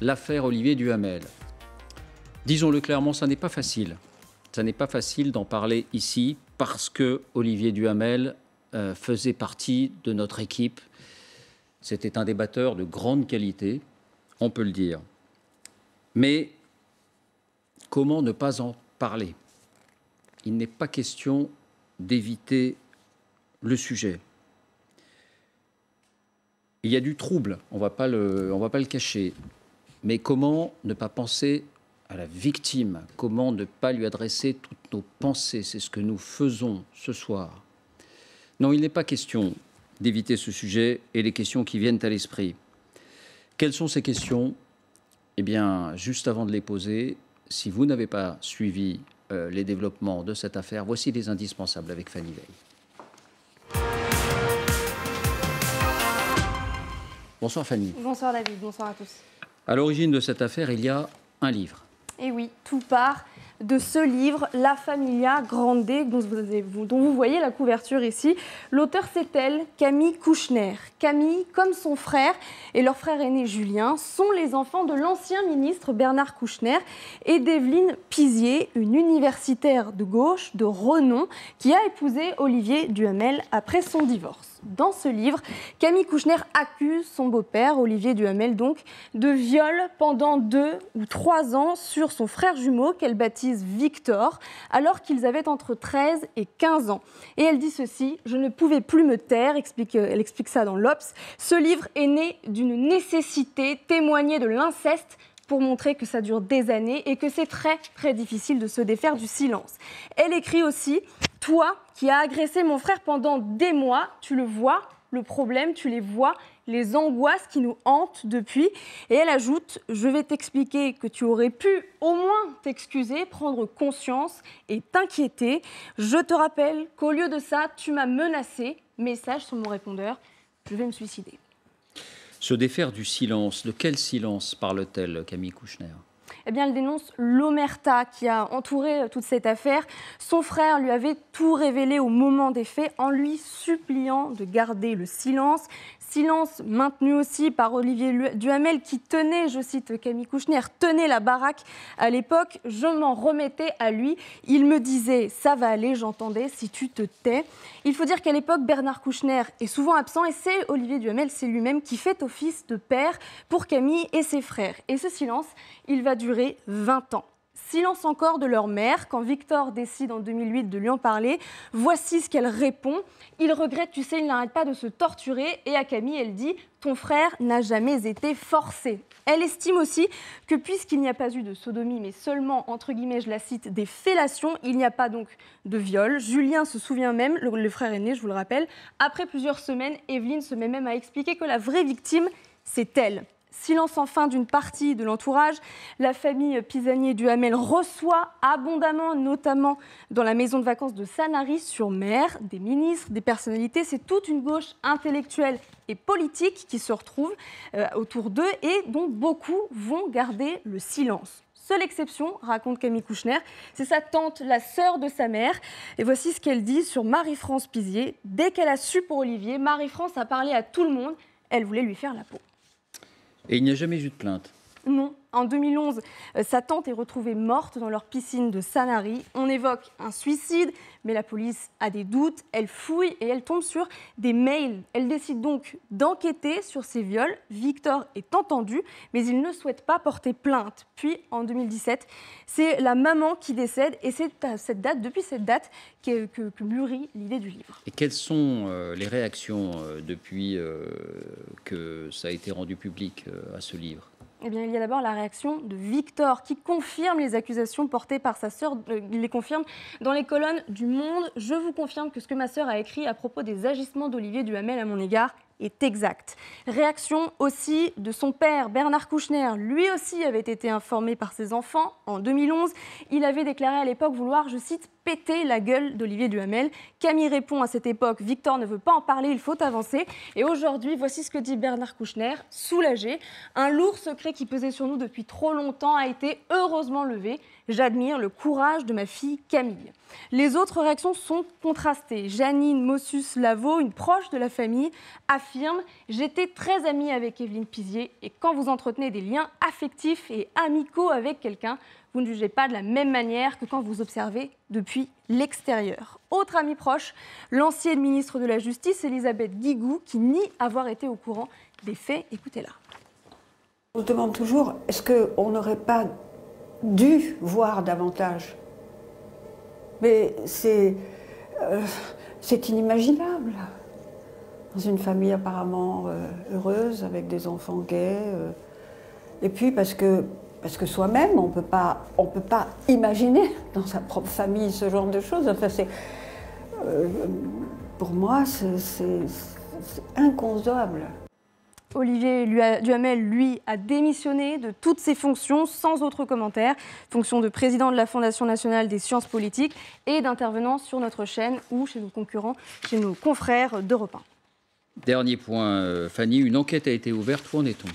l'affaire Olivier Duhamel. Disons-le clairement, ça n'est pas facile. Ça n'est pas facile d'en parler ici parce que Olivier Duhamel euh, faisait partie de notre équipe. C'était un débatteur de grande qualité, on peut le dire. Mais comment ne pas en parler Il n'est pas question d'éviter le sujet. Il y a du trouble, on ne va pas le cacher. Mais comment ne pas penser à la victime Comment ne pas lui adresser toutes nos pensées C'est ce que nous faisons ce soir. Non, il n'est pas question d'éviter ce sujet et les questions qui viennent à l'esprit. Quelles sont ces questions Eh bien, juste avant de les poser, si vous n'avez pas suivi euh, les développements de cette affaire, voici les indispensables avec Fanny Veil. Bonsoir Fanny. Bonsoir David, bonsoir à tous. À l'origine de cette affaire, il y a un livre. Et eh oui, tout part de ce livre, La Familia Grande, dont vous voyez la couverture ici. L'auteur, c'est elle, Camille Kouchner. Camille, comme son frère et leur frère aîné Julien, sont les enfants de l'ancien ministre Bernard Kouchner et d'Evelyne Pizier, une universitaire de gauche de renom qui a épousé Olivier Duhamel après son divorce dans ce livre. Camille Kouchner accuse son beau-père, Olivier Duhamel donc, de viol pendant deux ou trois ans sur son frère jumeau qu'elle baptise Victor, alors qu'ils avaient entre 13 et 15 ans. Et elle dit ceci, je ne pouvais plus me taire, explique, euh, elle explique ça dans l'Obs. Ce livre est né d'une nécessité, témoignée de l'inceste pour montrer que ça dure des années et que c'est très très difficile de se défaire du silence. Elle écrit aussi Toi qui as agressé mon frère pendant des mois, tu le vois, le problème, tu les vois, les angoisses qui nous hantent depuis. Et elle ajoute, je vais t'expliquer que tu aurais pu au moins t'excuser, prendre conscience et t'inquiéter. Je te rappelle qu'au lieu de ça, tu m'as menacé. Message sur mon répondeur, je vais me suicider. Se défaire du silence, de quel silence parle-t-elle, Camille Kouchner eh bien, elle dénonce l'omerta qui a entouré euh, toute cette affaire. Son frère lui avait tout révélé au moment des faits en lui suppliant de garder le silence. Silence maintenu aussi par Olivier Duhamel qui tenait, je cite Camille Kouchner, tenait la baraque à l'époque. Je m'en remettais à lui. Il me disait ça va aller, j'entendais si tu te tais. Il faut dire qu'à l'époque Bernard Kouchner est souvent absent et c'est Olivier Duhamel, c'est lui-même qui fait office de père pour Camille et ses frères. Et ce silence, il va durer 20 ans. Silence encore de leur mère. Quand Victor décide en 2008 de lui en parler, voici ce qu'elle répond. Il regrette, tu sais, il n'arrête pas de se torturer. Et à Camille, elle dit Ton frère n'a jamais été forcé. Elle estime aussi que puisqu'il n'y a pas eu de sodomie, mais seulement, entre guillemets, je la cite, des fellations, il n'y a pas donc de viol. Julien se souvient même, le, frère aîné, je vous le rappelle, après plusieurs semaines, Evelyne se met même à expliquer que la vraie victime, c'est elle. Silence enfin d'une partie de l'entourage. La famille Pisanier-Duhamel reçoit abondamment, notamment dans la maison de vacances de Sanary-sur-Mer, des ministres, des personnalités. C'est toute une gauche intellectuelle et politique qui se retrouve euh, autour d'eux et dont beaucoup vont garder le silence. Seule exception, raconte Camille Kouchner, c'est sa tante, la sœur de sa mère. Et voici ce qu'elle dit sur Marie-France Pisier. Dès qu'elle a su pour Olivier, Marie-France a parlé à tout le monde. Elle voulait lui faire la peau. Et il n'y a jamais eu de plainte Non. En 2011, euh, sa tante est retrouvée morte dans leur piscine de Sanary. On évoque un suicide, mais la police a des doutes. Elle fouille et elle tombe sur des mails. Elle décide donc d'enquêter sur ces viols. Victor est entendu, mais il ne souhaite pas porter plainte. Puis, en 2017, c'est la maman qui décède et c'est à cette date, depuis cette date, que, mûrit l'idée du livre. Et quelles sont euh, les réactions euh, depuis que ça a été rendu public à ce livre eh bien, il y a d'abord la réaction de Victor, qui confirme les accusations portées par sa sœur. Euh, il les confirme dans les colonnes du Monde. Je vous confirme que ce que ma sœur a écrit à propos des agissements d'Olivier Duhamel à mon égard est exact. Réaction aussi de son père, Bernard Kouchner. Lui aussi avait été informé par ses enfants en 2011. Il avait déclaré à l'époque vouloir, je cite, péter la gueule d'Olivier Duhamel. Camille répond à cette époque Victor ne veut pas en parler, il faut avancer. Et aujourd'hui, voici ce que dit Bernard Kouchner soulagé. Un lourd secret qui pesait sur nous depuis trop longtemps a été heureusement levé. J'admire le courage de ma fille Camille. Les autres réactions sont contrastées. Janine Mossus Lavaux, une proche de la famille, affirme J'étais très amie avec Evelyne Pizier et quand vous entretenez des liens affectifs et amicaux avec quelqu'un, vous ne jugez pas de la même manière que quand vous observez depuis l'extérieur. Autre ami proche, l'ancienne ministre de la Justice, Elisabeth Guigou, qui nie avoir été au courant des faits. Écoutez-la. On se demande toujours, est-ce qu'on n'aurait pas dû voir davantage Mais euh, c'est inimaginable. Dans une famille apparemment euh, heureuse, avec des enfants gays. Euh, et puis parce que parce que soi-même, on ne peut pas imaginer dans sa propre famille ce genre de choses. Enfin, c'est, euh, pour moi, c'est inconcevable. Olivier Duhamel, lui, a démissionné de toutes ses fonctions sans autre commentaire. Fonction de président de la Fondation nationale des sciences politiques et d'intervenant sur notre chaîne ou chez nos concurrents, chez nos confrères d'Europe 1. Dernier point, euh, Fanny, une enquête a été ouverte. Où en est-on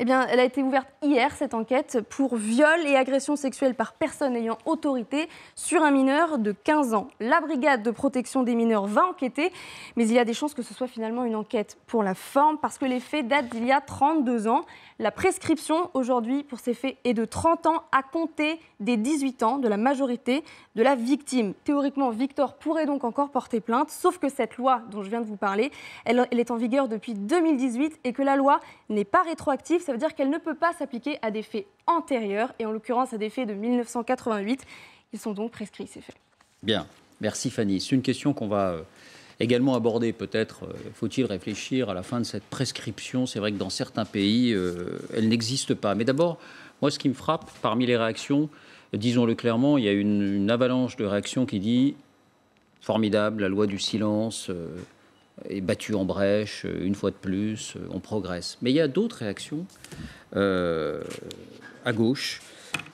eh bien, elle a été ouverte hier, cette enquête, pour viol et agression sexuelle par personne ayant autorité sur un mineur de 15 ans. La brigade de protection des mineurs va enquêter, mais il y a des chances que ce soit finalement une enquête pour la forme, parce que les faits datent d'il y a 32 ans. La prescription aujourd'hui pour ces faits est de 30 ans à compter des 18 ans de la majorité de la victime. Théoriquement, Victor pourrait donc encore porter plainte, sauf que cette loi dont je viens de vous parler, elle, est en vigueur depuis 2018 et que la loi n'est pas rétroactive, ça veut dire qu'elle ne peut pas s'appliquer à des faits antérieurs et en l'occurrence à des faits de 1988. Ils sont donc prescrits ces faits. Bien, merci Fanny. C'est une question qu'on va euh, Également abordé, peut-être, euh, faut-il réfléchir à la fin de cette prescription C'est vrai que dans certains pays, euh, elle n'existe pas. Mais d'abord, moi, ce qui me frappe parmi les réactions, disons-le clairement, il y a une, avalanche de réactions qui dit formidable, la loi du silence euh, est battue en brèche, une fois de plus, on progresse. Mais il y a d'autres réactions à gauche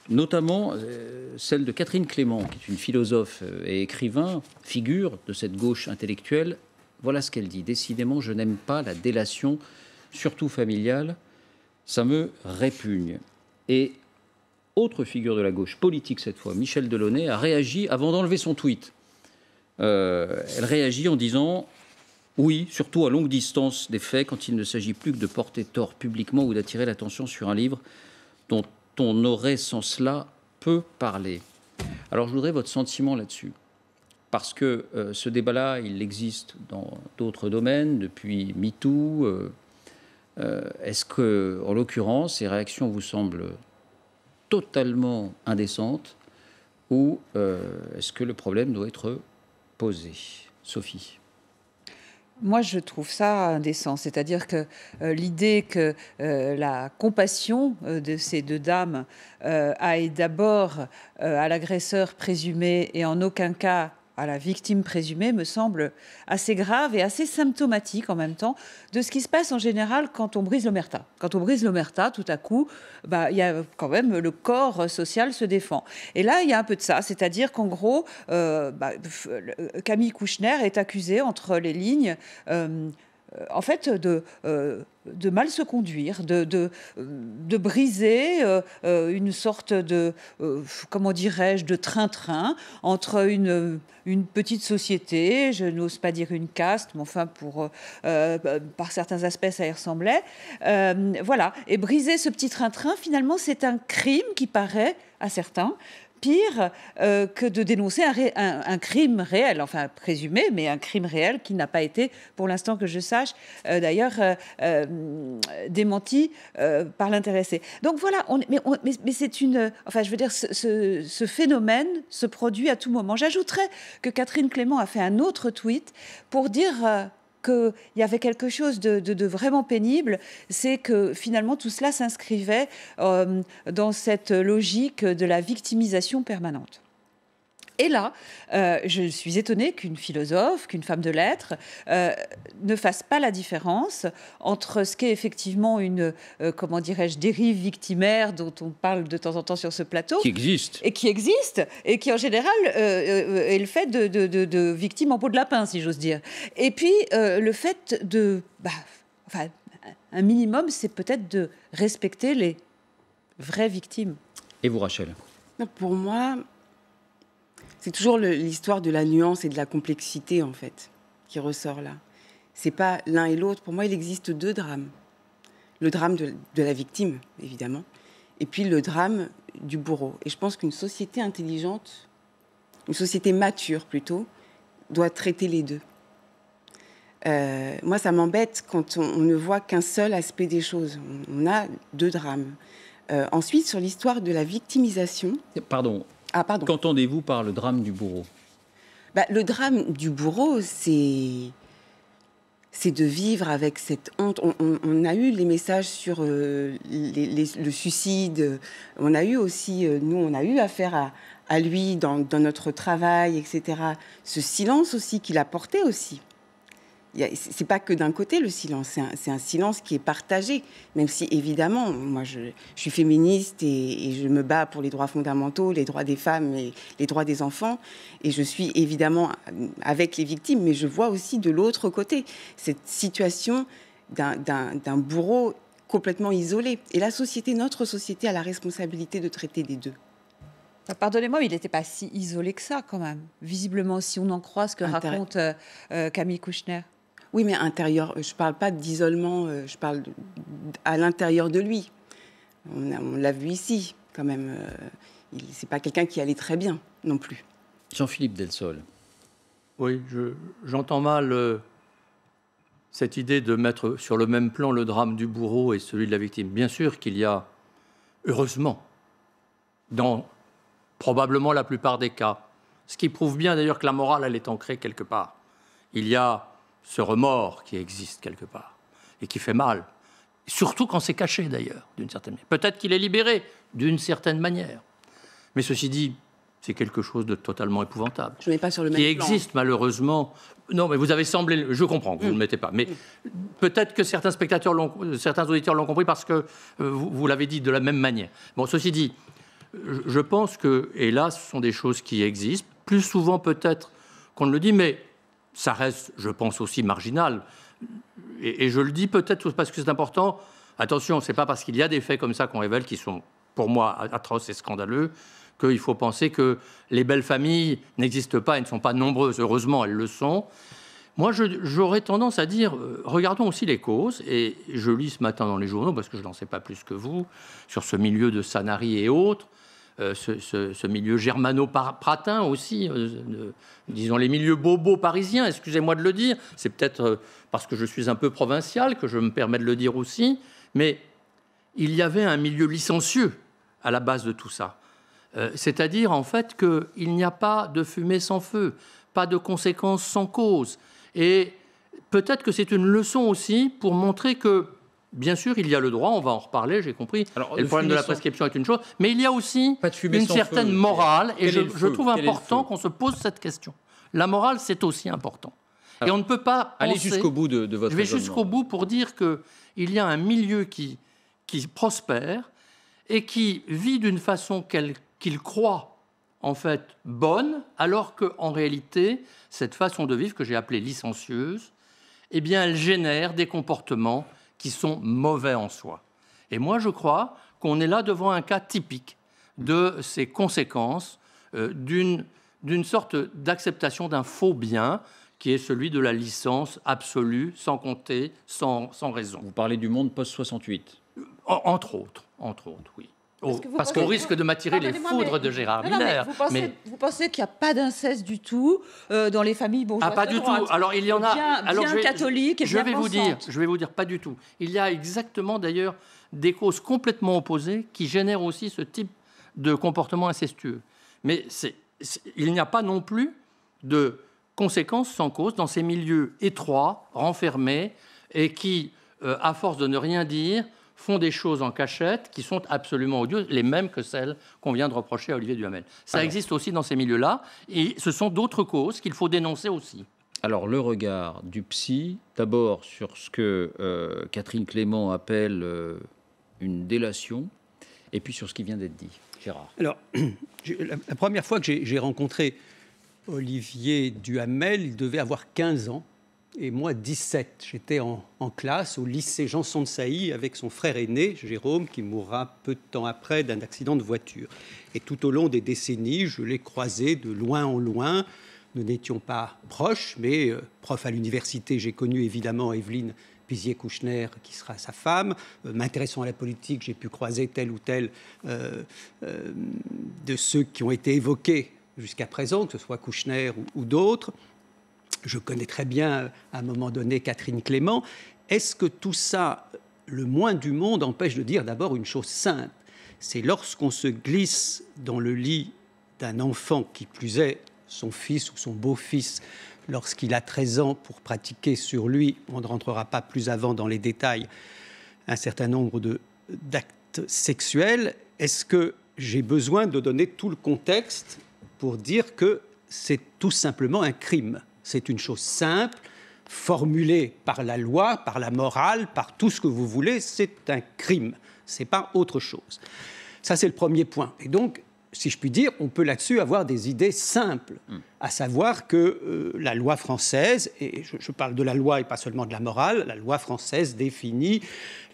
notamment euh, celle de Catherine Clément, qui est une philosophe euh, et écrivain, figure de cette gauche intellectuelle. Voilà ce qu'elle dit. Décidément, je n'aime pas la délation, surtout familiale. Ça me répugne. Et autre figure de la gauche, politique cette fois, Michel Delaunay, a réagi avant d'enlever son tweet. Euh, elle réagit en disant oui, surtout à longue distance des faits, quand il ne s'agit plus que de porter tort publiquement ou d'attirer l'attention sur un livre dont on aurait sans cela peu parlé. Alors je voudrais votre sentiment là-dessus, parce que euh, ce débat-là, il existe dans d'autres domaines, depuis MeToo. Euh, euh, est-ce que, en l'occurrence, ces réactions vous semblent totalement indécentes ou est-ce que le problème doit être posé Sophie moi, je trouve ça indécent. C'est-à-dire que euh, l'idée que euh, la compassion euh, de ces deux dames aille d'abord à l'agresseur présumé et en aucun cas à la victime présumée me semble assez grave et assez symptomatique en même temps de ce qui se passe en général quand on brise l'omerta. Quand on brise l'omerta, tout à coup, bah, y quand même le corps social se défend. Et là, il y a un peu de ça, c'est-à-dire qu'en gros, euh, bah, euh, Camille Kouchner est accusée entre les lignes. Euh, euh, en fait, de, euh, de mal se conduire, de, de, euh, briser une sorte de, comment dirais-je, de train-train entre une, une petite société, je n'ose pas dire une caste, mais enfin, pour, par certains aspects, ça y ressemblait. voilà, et briser ce petit train-train, finalement, c'est un crime qui paraît à certains, pire euh, que de dénoncer un, crime réel, enfin présumé, mais un crime réel qui n'a pas été, pour l'instant que je sache, euh, d'ailleurs euh, démenti par l'intéressé. Donc voilà, on, mais, c'est une, enfin je veux dire, ce, ce phénomène se produit à tout moment. J'ajouterais que Catherine Clément a fait un autre tweet pour dire qu'il y avait quelque chose de, vraiment pénible, c'est que finalement tout cela s'inscrivait euh, dans cette logique de la victimisation permanente. Et là, euh, je suis étonnée qu'une philosophe, qu'une femme de lettres euh, ne fasse pas la différence entre ce qu'est effectivement une, euh, comment dirais-je, dérive victimaire dont on parle de temps en temps sur ce plateau. Qui existe. Et qui existe, et qui en général est le fait de, victimes en peau de lapin, si j'ose dire. Et puis, le fait de... Bah, enfin, un minimum, c'est peut-être de respecter les vraies victimes. Et vous, Rachel Pour moi, c'est toujours l'histoire de la nuance et de la complexité, en fait, qui ressort là. C'est pas l'un et l'autre. Pour moi, il existe deux drames. Le drame de, la victime, évidemment, et puis le drame du bourreau. Et je pense qu'une société intelligente, une société mature plutôt, doit traiter les deux. Euh, moi, ça m'embête quand on, ne voit qu'un seul aspect des choses. On, a deux drames. Euh, ensuite, sur l'histoire de la victimisation. Pardon, ah, Qu'entendez-vous par le drame du bourreau bah, Le drame du bourreau, c'est c'est de vivre avec cette honte. On, a eu les messages sur euh, le suicide. On a eu aussi, euh, nous, on a eu affaire à, lui dans, dans, notre travail, etc. Ce silence aussi qu'il a porté aussi c'est pas que d'un côté le silence, c'est un, silence qui est partagé, même si évidemment, moi je, suis féministe et, je me bats pour les droits fondamentaux, les droits des femmes et les droits des enfants, et je suis évidemment avec les victimes, mais je vois aussi de l'autre côté cette situation d'un bourreau complètement isolé. Et la société, notre société, a la responsabilité de traiter des deux. Bah, pardonnez-moi, mais il n'était pas si isolé que ça, quand même. Visiblement, si on en croit ce que raconte euh, euh, Camille Kouchner. Oui, mais intérieur, euh, je ne parle pas d'isolement, euh, je parle à l'intérieur de lui. On, l'a vu ici, quand même. Euh, c'est pas quelqu'un qui allait très bien non plus. Jean-Philippe Delsol. Oui, j'entends mal cette idée de mettre sur le même plan le drame du bourreau et celui de la victime. Bien sûr qu'il y a, heureusement, dans probablement la plupart des cas, ce qui prouve bien d'ailleurs que la morale, elle est ancrée quelque part. Il y a ce remords qui existe quelque part et qui fait mal. Surtout quand c'est caché d'ailleurs, d'une certaine manière. Peut-être qu'il est libéré d'une certaine manière. Mais ceci dit, c'est quelque chose de totalement épouvantable. Je ne mets pas sur le même Qui existe malheureusement. Non, mais vous avez semblé. Je comprends que vous ne mm. le mettez pas. Mais mm. peut-être que certains spectateurs, l'ont, certains auditeurs l'ont compris parce que euh, vous, l'avez dit de la même manière. Bon, ceci dit, je pense que, et là, ce sont des choses qui existent, plus souvent peut-être qu'on ne le dit, mais ça reste, je pense, aussi marginal. Et, je le dis peut-être parce que c'est important. Attention, c'est pas parce qu'il y a des faits comme ça qu'on révèle qui sont, pour moi, atroces et scandaleux, qu'il faut penser que les belles familles n'existent pas et ne sont pas nombreuses. Heureusement, elles le sont. Moi, j'aurais tendance à dire, euh, regardons aussi les causes, et je lis ce matin dans les journaux, parce que je n'en sais pas plus que vous, sur ce milieu de Sanary et autres, euh, ce, milieu germano-pratin aussi, euh, disons les milieux bobos parisiens, excusez-moi de le dire, c'est peut-être euh, parce que je suis un peu provincial que je me permets de le dire aussi, mais il y avait un milieu licencieux à la base de tout ça. C'est-à-dire en fait qu'il n'y a pas de fumée sans feu, pas de conséquences sans cause. Et peut-être que c'est une leçon aussi pour montrer que Bien sûr, il y a le droit, on va en reparler, j'ai compris. le problème de la prescription est une chose, mais il y a aussi une certaine morale, et je, trouve important qu'on se pose cette question. La morale, c'est aussi important. et on ne peut pas aller jusqu'au bout de, votre. Je vais jusqu'au bout pour dire qu'il y a un milieu qui qui prospère et qui vit d'une façon qu'il croit en fait bonne, alors que en réalité cette façon de vivre que j'ai appelée licencieuse, eh bien, elle génère des comportements qui sont mauvais en soi. Et moi, je crois qu'on est là devant un cas typique de ces conséquences euh, d'une sorte d'acceptation d'un faux bien qui est celui de la licence absolue, sans compter, sans, sans raison. Vous parlez du monde post-68 Entre autres, entre autres, oui. Parce, oh, qu'on risque de m'attirer les foudres de Gérard vous, pensez, qu'il n'y a pas d'inceste du tout euh, dans les familles bourgeoises Ah, pas du tout. Alors il y en a. Bien, alors, je catholique et je vais vous dire, je vais vous dire, pas du tout. Il y a exactement d'ailleurs des causes complètement opposées qui génèrent aussi ce type de comportement incestueux. Mais il n'y a pas non plus de conséquences sans cause dans ces milieux étroits, renfermés, et qui, euh, à force de ne rien dire, font des choses en cachette qui sont absolument odieuses, les mêmes que celles qu'on vient de reprocher à Olivier Duhamel. Ça existe aussi dans ces milieux-là, et ce sont d'autres causes qu'il faut dénoncer aussi. Alors le regard du psy, d'abord sur ce que euh, Catherine Clément appelle euh, une délation, et puis sur ce qui vient d'être dit. Gérard. Alors, la première fois que j'ai rencontré Olivier Duhamel, il devait avoir 15 ans et moi 17. J'étais en, classe au lycée Janson de Sailly avec son frère aîné, Jérôme, qui mourra peu de temps après d'un accident de voiture. Et tout au long des décennies, je l'ai croisé de loin en loin. Nous n'étions pas proches, mais euh, prof à l'université, j'ai connu évidemment Evelyne pizier kouchner qui sera sa femme. Euh, m'intéressant à la politique, j'ai pu croiser tel ou tel euh, de ceux qui ont été évoqués jusqu'à présent, que ce soit Kouchner ou d'autres je connais très bien euh, à un moment donné Catherine Clément. Est-ce que tout ça, le moins du monde, empêche de dire d'abord une chose simple C'est lorsqu'on se glisse dans le lit d'un enfant qui plus est son fils ou son beau-fils lorsqu'il a 13 ans pour pratiquer sur lui, on ne rentrera pas plus avant dans les détails, un certain nombre d'actes sexuels, est-ce que j'ai besoin de donner tout le contexte pour dire que c'est tout simplement un crime c'est une chose simple, formulée par la loi, par la morale, par tout ce que vous voulez. C'est un crime. C'est pas autre chose. Ça, c'est le premier point. Et donc, si je puis dire, on peut là-dessus avoir des idées simples, hmm. à savoir que euh, la loi française, et je, parle de la loi et pas seulement de la morale, la loi française définit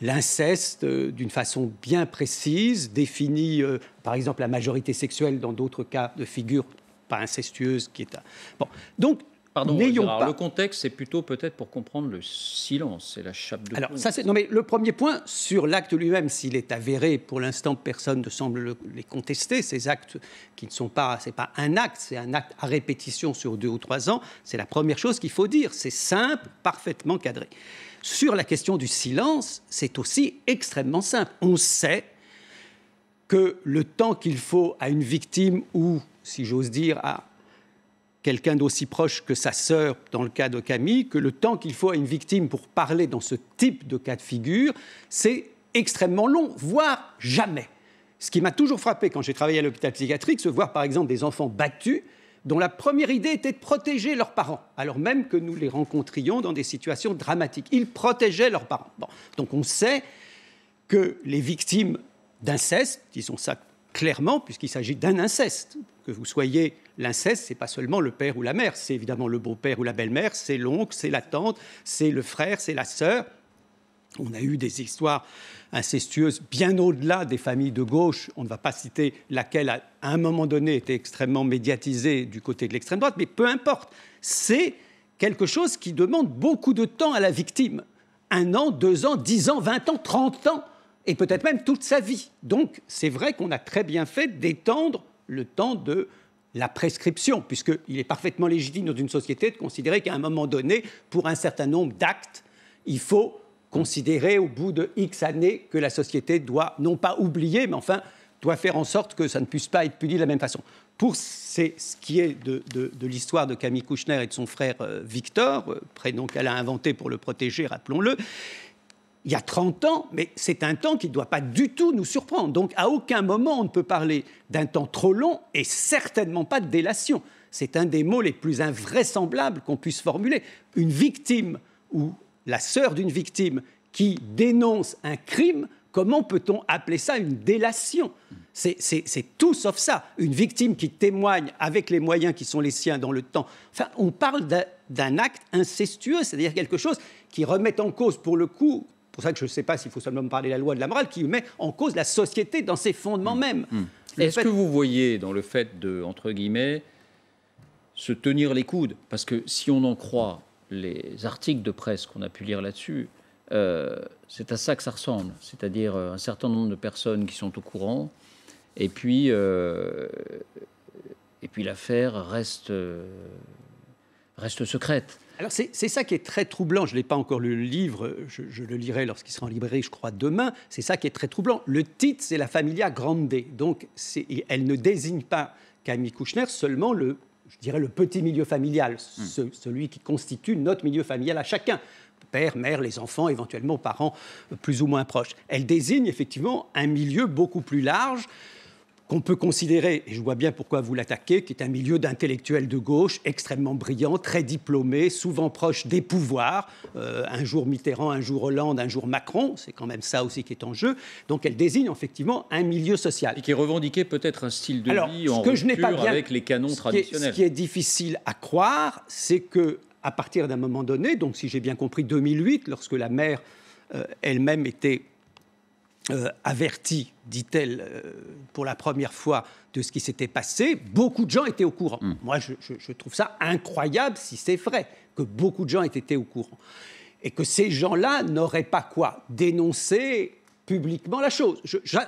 l'inceste euh, d'une façon bien précise, définit euh, par exemple la majorité sexuelle dans d'autres cas de figure pas incestueuse qui est... Bon, donc Pardon, n'ayons pas. Le contexte, c'est plutôt peut-être pour comprendre le silence et la chape de. Alors, ça, c'est. Non, mais le premier point, sur l'acte lui-même, s'il est avéré, pour l'instant, personne ne semble les contester. Ces actes qui ne sont pas. Ce n'est pas un acte, c'est un acte à répétition sur deux ou trois ans. C'est la première chose qu'il faut dire. C'est simple, parfaitement cadré. Sur la question du silence, c'est aussi extrêmement simple. On sait que le temps qu'il faut à une victime ou, si j'ose dire, à quelqu'un d'aussi proche que sa sœur, dans le cas de Camille, que le temps qu'il faut à une victime pour parler dans ce type de cas de figure, c'est extrêmement long, voire jamais. Ce qui m'a toujours frappé quand j'ai travaillé à l'hôpital psychiatrique, se voir par exemple des enfants battus dont la première idée était de protéger leurs parents, alors même que nous les rencontrions dans des situations dramatiques. Ils protégeaient leurs parents. Donc on sait que les victimes d'inceste, disons ça clairement, puisqu'il s'agit d'un inceste, que vous soyez l'inceste, c'est pas seulement le père ou la mère, c'est évidemment le beau-père ou la belle-mère, c'est l'oncle, c'est la tante, c'est le frère, c'est la sœur. On a eu des histoires incestueuses bien au-delà des familles de gauche. On ne va pas citer laquelle, à un moment donné, était extrêmement médiatisée du côté de l'extrême droite, mais peu importe. C'est quelque chose qui demande beaucoup de temps à la victime. Un an, deux ans, dix ans, vingt ans, trente ans, et peut-être même toute sa vie. Donc c'est vrai qu'on a très bien fait d'étendre le temps de la prescription, puisqu'il est parfaitement légitime dans une société de considérer qu'à un moment donné, pour un certain nombre d'actes, il faut considérer au bout de X années que la société doit, non pas oublier, mais enfin, doit faire en sorte que ça ne puisse pas être puni de la même façon. Pour ce qui est de, l'histoire de Camille Kouchner et de son frère euh, Victor, euh, prénom qu'elle a inventé pour le protéger, rappelons-le, il y a 30 ans, mais c'est un temps qui ne doit pas du tout nous surprendre. Donc à aucun moment on ne peut parler d'un temps trop long et certainement pas de délation. C'est un des mots les plus invraisemblables qu'on puisse formuler. Une victime ou la sœur d'une victime qui dénonce un crime, comment peut-on appeler ça une délation c'est, tout sauf ça. Une victime qui témoigne avec les moyens qui sont les siens dans le temps. Enfin, on parle d'un acte incestueux, c'est-à-dire quelque chose qui remet en cause, pour le coup, pour ça que je ne sais pas s'il faut seulement parler de la loi de la morale, qui met en cause la société dans ses fondements mm. même. mêmes. Est-ce que vous voyez dans le fait de, entre guillemets, se tenir les coudes Parce que si on en croit les articles de presse qu'on a pu lire là-dessus, euh, c'est à ça que ça ressemble. C'est-à-dire euh, un certain nombre de personnes qui sont au courant, et puis, euh, et puis l'affaire reste, reste secrète. Alors c'est ça qui est très troublant. Je n'ai pas encore le livre, je, le lirai lorsqu'il sera en librairie, je crois, demain. C'est ça qui est très troublant. Le titre, c'est la Familia Grande. Donc elle ne désigne pas Camille Kouchner, seulement le, je dirais, le petit milieu familial, hmm. celui qui constitue notre milieu familial à chacun père, mère, les enfants, éventuellement parents euh, plus ou moins proches. Elle désigne effectivement un milieu beaucoup plus large qu'on peut considérer, et je vois bien pourquoi vous l'attaquez, qui est un milieu d'intellectuels de gauche extrêmement brillants, très diplômés, souvent proches des pouvoirs, euh, un jour Mitterrand, un jour Hollande, un jour Macron, c'est quand même ça aussi qui est en jeu. Donc elle désigne effectivement un milieu social. Et qui revendiquait peut-être un style de vie en que je pas avec les canons traditionnels. ce qui est difficile à croire, c'est que à partir d'un moment donné, donc si j'ai bien compris 2008, lorsque la mère euh, elle-même était euh, averti, dit-elle, euh, pour la première fois de ce qui s'était passé, beaucoup de gens étaient au courant. Hmm. Moi, je, trouve ça incroyable, si c'est vrai, que beaucoup de gens étaient été au courant. Et que ces gens-là n'auraient pas quoi Dénoncer publiquement la chose.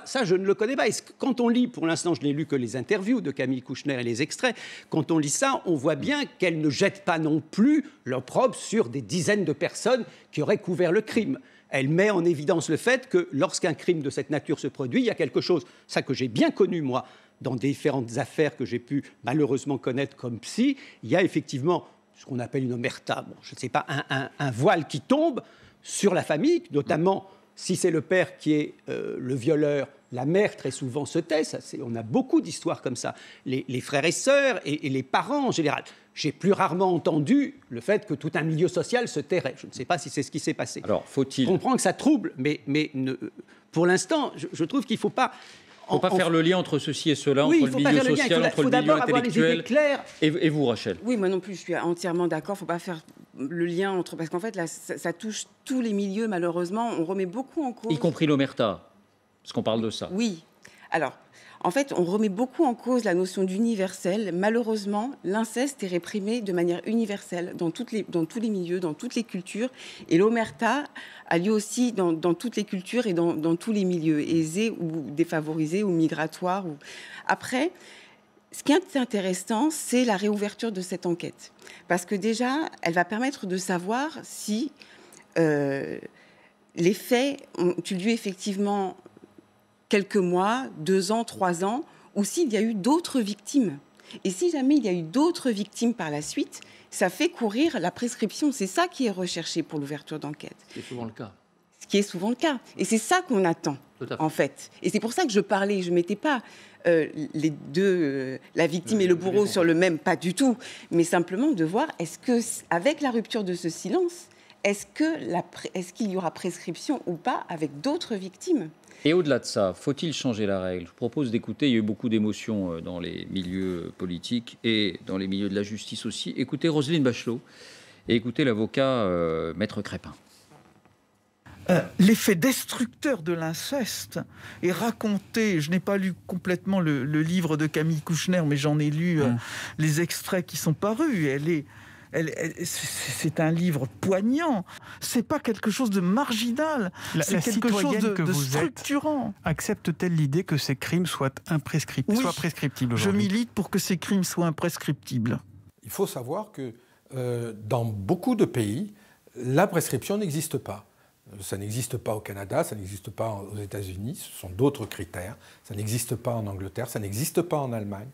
ça, je ne le connais pas. quand on lit, pour l'instant, je n'ai lu que les interviews de Camille Kouchner et les extraits, quand on lit ça, on voit bien qu'elle ne jette pas non plus l'opprobre sur des dizaines de personnes qui auraient couvert le crime elle met en évidence le fait que lorsqu'un crime de cette nature se produit, il y a quelque chose, ça que j'ai bien connu moi, dans différentes affaires que j'ai pu malheureusement connaître comme psy, il y a effectivement ce qu'on appelle une omerta, bon, je ne sais pas, un, voile qui tombe sur la famille, notamment mm. si c'est le père qui est euh, le violeur, la mère très souvent se tait. on a beaucoup d'histoires comme ça. Les, frères et sœurs et, les parents en général. J'ai plus rarement entendu le fait que tout un milieu social se tairait. Je ne sais pas si c'est ce qui s'est passé. Alors, faut-il. Je comprends que ça trouble, mais, mais pour l'instant, je, trouve qu'il ne faut pas. Il ne faut pas faire le lien entre ceci et cela, oui, entre le milieu social, entre faut le milieu intellectuel. Et, et, vous, Rachel Oui, moi non plus, je suis entièrement d'accord. Il ne faut pas faire le lien entre. Parce qu'en fait, là, ça, touche tous les milieux, malheureusement. On remet beaucoup en cause. Y compris l'Omerta. Est-ce qu'on parle de ça. Oui. Alors, en fait, on remet beaucoup en cause la notion d'universel. Malheureusement, l'inceste est réprimé de manière universelle dans, tous les milieux, dans toutes les cultures. Et l'omerta a lieu aussi dans, toutes les cultures et dans, tous les milieux, aisés ou défavorisés ou migratoires. Ou... Après, ce qui est intéressant, c'est la réouverture de cette enquête. Parce que déjà, elle va permettre de savoir si... Euh, les faits ont eu lieu effectivement quelques mois, deux ans, trois ans, ou s'il y a eu d'autres victimes. Et si jamais il y a eu d'autres victimes par la suite, ça fait courir la prescription. C'est ça qui est recherché pour l'ouverture d'enquête. C'est souvent le cas. Ce qui est souvent le cas. Et c'est ça qu'on attend, en fait. Et c'est pour ça que je parlais, je ne mettais pas euh, les deux, euh, la victime et le bourreau sur le même, pas du tout, mais simplement de voir est-ce que, avec la rupture de ce silence, est-ce est qu'il y aura prescription ou pas avec d'autres victimes et au-delà de ça, faut-il changer la règle Je vous propose d'écouter, il y a eu beaucoup d'émotions euh, dans les milieux euh, politiques et dans les milieux de la justice aussi. Écoutez Roselyne Bachelot et écoutez l'avocat euh, Maître Crépin. l'effet destructeur de l'inceste est raconté. Je n'ai pas lu complètement le, livre de Camille Kouchner, mais j'en ai lu mmh. les extraits qui sont parus. Elle est c'est un livre poignant. C'est pas quelque chose de marginal. C'est quelque chose de, structurant. Accepte-t-elle l'idée que ces crimes soient imprescriptibles, Je milite pour que ces crimes soient imprescriptibles. Il faut savoir que euh, dans beaucoup de pays, la prescription n'existe pas. Ça n'existe pas au Canada, ça n'existe pas aux États-Unis, ce sont d'autres critères. Ça n'existe pas en Angleterre, ça n'existe pas en Allemagne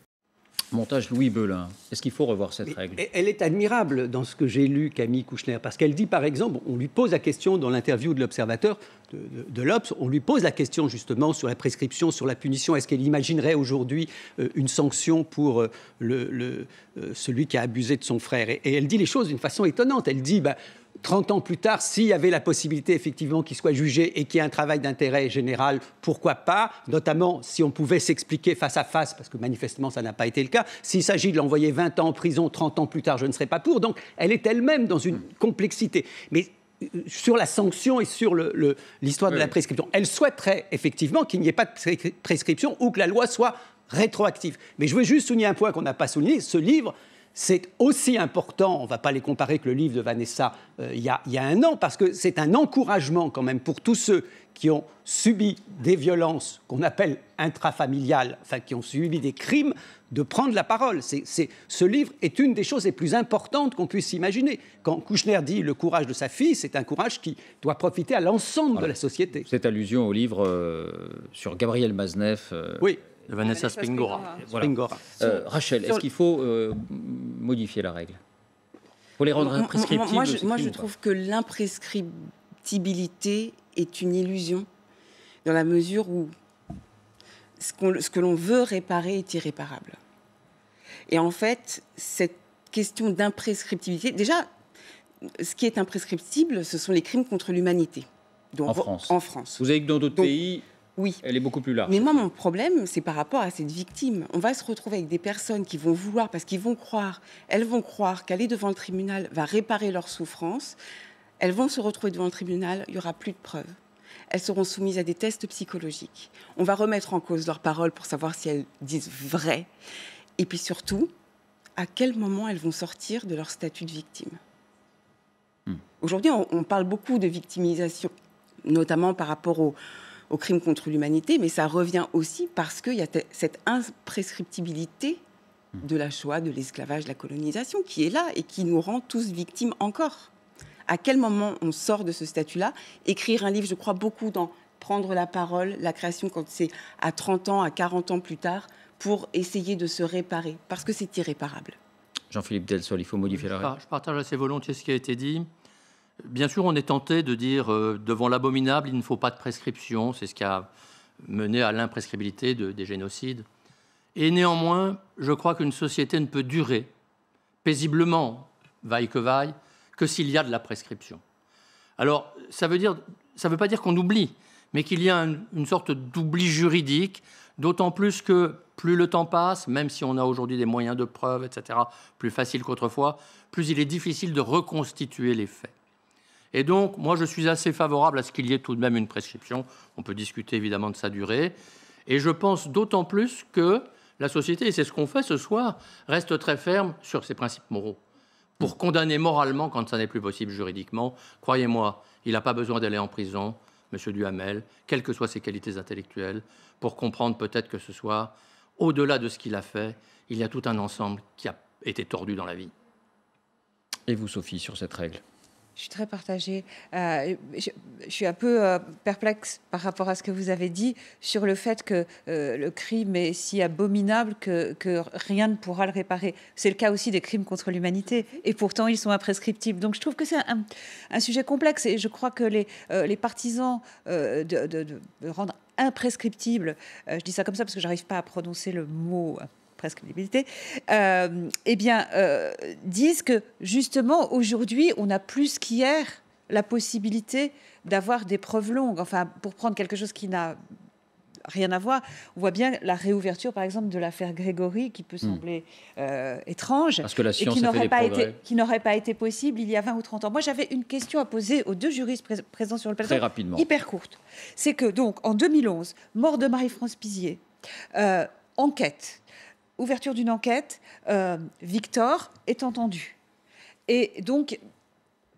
montage Louis Belin. Est-ce qu'il faut revoir cette règle Elle est admirable dans ce que j'ai lu, Camille Kouchner, parce qu'elle dit, par exemple, on lui pose la question dans l'interview de l'observateur de, l'Obs, on lui pose la question justement sur la prescription, sur la punition. Est-ce qu'elle imaginerait aujourd'hui euh, une sanction pour euh, euh, celui qui a abusé de son frère et, elle dit les choses d'une façon étonnante. Elle dit, bah, 30 ans plus tard, s'il y avait la possibilité effectivement qu'il soit jugé et qu'il y ait un travail d'intérêt général, pourquoi pas Notamment si on pouvait s'expliquer face à face, parce que manifestement ça n'a pas été le cas. S'il s'agit de l'envoyer 20 ans en prison, 30 ans plus tard, je ne serais pas pour. Donc elle est elle-même dans une mm. complexité. Mais euh, sur la sanction et sur l'histoire de la prescription. Elle souhaiterait effectivement qu'il n'y ait pas de prescription ou que la loi soit rétroactive. Mais je veux juste souligner un point qu'on n'a pas souligné. Ce livre c'est aussi important, on ne va pas les comparer que le livre de Vanessa euh, il y, a, un an, parce que c'est un encouragement quand même pour tous ceux qui ont subi des violences qu'on appelle intrafamiliales, enfin qui ont subi des crimes, de prendre la parole. C'est, ce livre est une des choses les plus importantes qu'on puisse imaginer. Quand Kouchner dit le courage de sa fille, c'est un courage qui doit profiter à l'ensemble de la société. Cette allusion au livre euh, sur Gabriel Maznev, euh, oui. Vanessa Spingora. Euh, Rachel, est-ce qu'il faut euh, modifier la règle Pour les rendre imprescriptibles Moi, je, trouve que l'imprescriptibilité est une illusion, dans la mesure où ce, ce que l'on veut réparer est irréparable. Et en fait, cette question d'imprescriptibilité, déjà, ce qui est imprescriptible, ce sont les crimes contre l'humanité. en France. En France. Vous avez que dans d'autres pays, oui. Elle est beaucoup plus large. Mais moi, mon problème, c'est par rapport à cette victime. On va se retrouver avec des personnes qui vont vouloir, parce qu'ils vont croire, elles vont croire qu'aller devant le tribunal va réparer leur souffrance. Elles vont se retrouver devant le tribunal, il n'y aura plus de preuves. Elles seront soumises à des tests psychologiques. On va remettre en cause leurs paroles pour savoir si elles disent vrai. Et puis surtout, à quel moment elles vont sortir de leur statut de victime. Hmm. Aujourd'hui, on parle beaucoup de victimisation, notamment par rapport aux au crime contre l'humanité, mais ça revient aussi parce qu'il y a cette imprescriptibilité hmm. de la choix, de l'esclavage, de la colonisation qui est là et qui nous rend tous victimes encore. À quel moment on sort de ce statut-là Écrire un livre, je crois beaucoup dans prendre la parole, la création quand c'est à 30 ans, à 40 ans plus tard, pour essayer de se réparer, parce que c'est irréparable. Jean-Philippe Delsol, il faut modifier la Je partage assez volontiers ce qui a été dit. Bien sûr, on est tenté de dire euh, devant l'abominable, il ne faut pas de prescription. C'est ce qui a mené à l'imprescriptibilité des génocides. Et néanmoins, je crois qu'une société ne peut durer paisiblement, vaille que vaille, que s'il y a de la prescription. Alors, ça veut dire, ça veut pas dire qu'on oublie, mais qu'il y a une, une sorte d'oubli juridique, d'autant plus que plus le temps passe, même si on a aujourd'hui des moyens de preuve, etc., plus facile qu'autrefois, plus il est difficile de reconstituer les faits. Et donc, moi, je suis assez favorable à ce qu'il y ait tout de même une prescription. On peut discuter évidemment de sa durée. Et je pense d'autant plus que la société, et c'est ce qu'on fait ce soir, reste très ferme sur ses principes moraux. Pour condamner moralement quand ça n'est plus possible juridiquement, croyez-moi, il n'a pas besoin d'aller en prison, M. Duhamel, quelles que soient ses qualités intellectuelles, pour comprendre peut-être que ce soir, au-delà de ce qu'il a fait, il y a tout un ensemble qui a été tordu dans la vie. Et vous, Sophie, sur cette règle je suis très partagée. Euh, je, suis un peu euh, perplexe par rapport à ce que vous avez dit sur le fait que euh, le crime est si abominable que, que rien ne pourra le réparer. C'est le cas aussi des crimes contre l'humanité, et pourtant ils sont imprescriptibles. Donc je trouve que c'est un, sujet complexe, et je crois que les, les partisans de, de, rendre imprescriptible, je dis ça comme ça parce que j'arrive pas à prononcer le mot presque l'habilité, euh, eh bien, euh, disent que justement, aujourd'hui, on a plus qu'hier la possibilité d'avoir des preuves longues. Enfin, pour prendre quelque chose qui n'a rien à voir. On voit bien la réouverture, par exemple, de l'affaire Grégory, qui peut hmm. sembler euh, étrange, et qui n'aurait pas, été, possible il y a 20 ou 30 ans. Moi, j'avais une question à poser aux deux juristes présents sur le plateau. Très rapidement. Hyper courte. C'est que, donc, en 2011, mort de Marie-France Pizier, enquête, ouverture d'une enquête, euh, Victor est entendu. Et donc,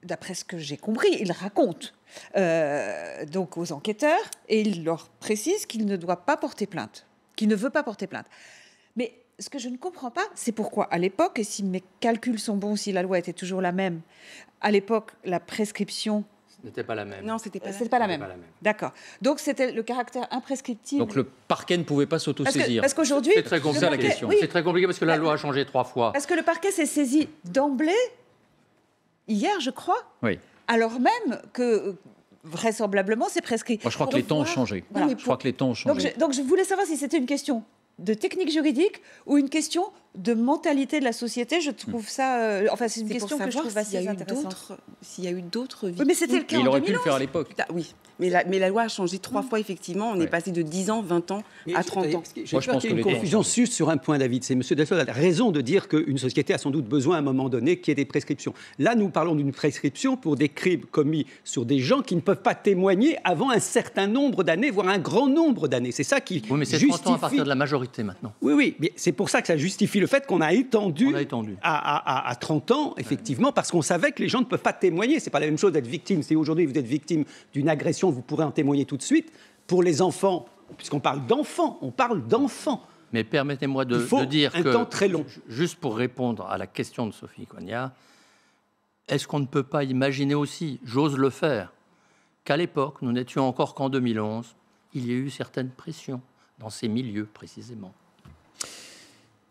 d'après ce que j'ai compris, il raconte euh, donc aux enquêteurs et il leur précise qu'il ne doit pas porter plainte, qu'il ne veut pas porter plainte. Mais ce que je ne comprends pas, c'est pourquoi à l'époque, et si mes calculs sont bons, si la loi était toujours la même, à l'époque, la prescription n'était pas la même. Non, c'était pas, euh, pas, la même. D'accord. Donc c'était le caractère imprescriptible. Donc le parquet ne pouvait pas s'autosaisir. Parce qu'aujourd'hui, c'est très compliqué la question. C'est très compliqué parce que la bah, loi a changé trois fois. Parce que le parquet s'est saisi d'emblée hier, je crois. Oui. Alors même que euh, vraisemblablement c'est prescrit. Moi, je crois que les temps ont changé. Je crois que les temps ont changé. donc je voulais savoir si c'était une question de technique juridique ou une question de mentalité de la société, je trouve ça. Euh, enfin, c'est une question que je trouve assez intéressante. S'il y a eu d'autres victimes. Oui, mais c'était le cas. Il aurait pu le faire à l'époque. Oui, mais la, mais la loi a changé trois mm. fois, effectivement. On est passé de 10 ans, 20 ans à 30 ans. Moi, je pense qu'il y a une confusion sur un point, David. C'est M. Dessol a raison de dire qu'une société a sans doute besoin à un moment donné qu'il y ait des prescriptions. Là, nous parlons d'une prescription pour des crimes commis sur des gens qui ne peuvent pas témoigner avant un certain nombre d'années, voire un grand nombre d'années. C'est ça qui. Oui, mais c'est 30 ans à partir de la majorité maintenant. Oui, oui. C'est pour ça que ça justifie le fait qu'on a étendu, À, 30 ans, effectivement, parce qu'on savait que les gens ne peuvent pas témoigner. C'est pas la même chose d'être victime. Si aujourd'hui vous êtes victime d'une agression, vous pourrez en témoigner tout de suite. Pour les enfants, puisqu'on parle d'enfants, on parle d'enfants. Mais permettez-moi de, de, dire un temps très long. Juste pour répondre à la question de Sophie Cogna, est-ce qu'on ne peut pas imaginer aussi, j'ose le faire, qu'à l'époque, nous n'étions encore qu'en 2011, il y a eu certaines pressions dans ces milieux précisément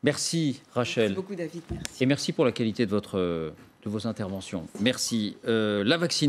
Merci Rachel. Et merci pour la qualité de, votre, de vos interventions. Merci. Euh, la vaccination.